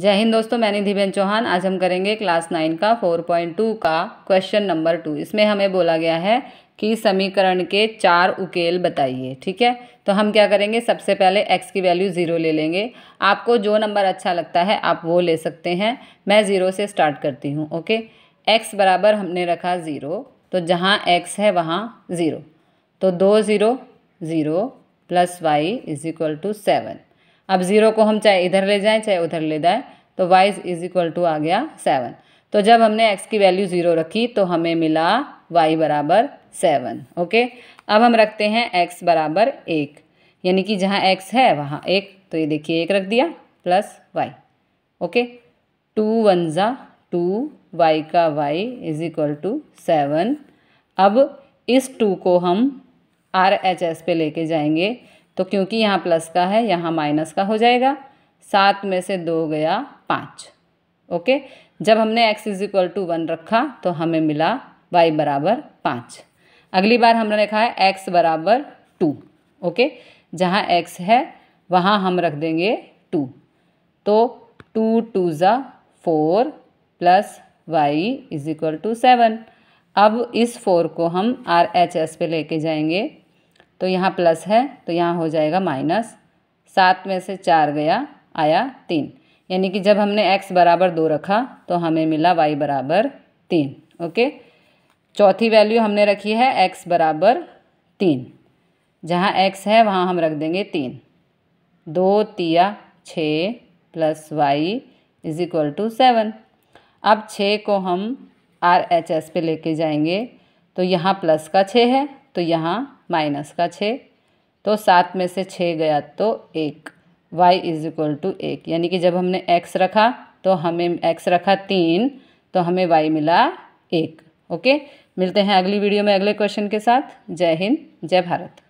जय हिंद दोस्तों मैं निधि बेन चौहान आज हम करेंगे क्लास नाइन का फोर पॉइंट टू का क्वेश्चन नंबर टू इसमें हमें बोला गया है कि समीकरण के चार उकेल बताइए ठीक है तो हम क्या करेंगे सबसे पहले x की वैल्यू ज़ीरो ले लेंगे आपको जो नंबर अच्छा लगता है आप वो ले सकते हैं मैं ज़ीरो से स्टार्ट करती हूँ ओके x बराबर हमने रखा ज़ीरो तो जहाँ x है वहाँ ज़ीरो तो दो zero zero plus Y is equal to seven अब ज़ीरो को हम चाहे इधर ले जाएं चाहे उधर ले जाएं तो y इज इक्वल टू आ गया सेवन तो जब हमने x की वैल्यू ज़ीरो रखी तो हमें मिला y बराबर सेवन ओके अब हम रखते हैं x बराबर एक यानी कि जहाँ x है वहाँ एक तो ये देखिए एक रख दिया plus y okay two one ज़ा टू वाई का Y is equal to seven अब इस टू को हम आर एच एस पे लेके जाएंगे तो क्योंकि यहाँ प्लस का है यहाँ माइनस का हो जाएगा सात में से दो गया पाँच ओके जब हमने X is equal to one रखा तो हमें मिला वाई बराबर पाँच अगली बार हमने लिखा है एक्स बराबर टू ओके जहाँ एक्स है वहाँ हम रख देंगे टू तो टू टू ज़ा four plus Y is equal to seven अब इस फोर को हम आर एच एस पे लेके जाएंगे तो यहाँ प्लस है तो यहाँ हो जाएगा माइनस सात में से चार गया आया तीन यानी कि जब हमने एक्स बराबर दो रखा तो हमें मिला वाई बराबर तीन ओके चौथी वैल्यू हमने रखी है एक्स बराबर तीन जहाँ एक्स है वहाँ हम रख देंगे तीन दो तिया छः plus Y is equal to seven अब छः को हम आर एच एस पे लेके जाएंगे तो यहाँ प्लस का छः है तो यहाँ माइनस का छः तो सात में से छः गया तो एक y इज इक्वल टू एक यानी कि जब हमने x रखा तो हमें x रखा तीन तो हमें y मिला एक ओके मिलते हैं अगली वीडियो में अगले क्वेश्चन के साथ जय हिंद जय भारत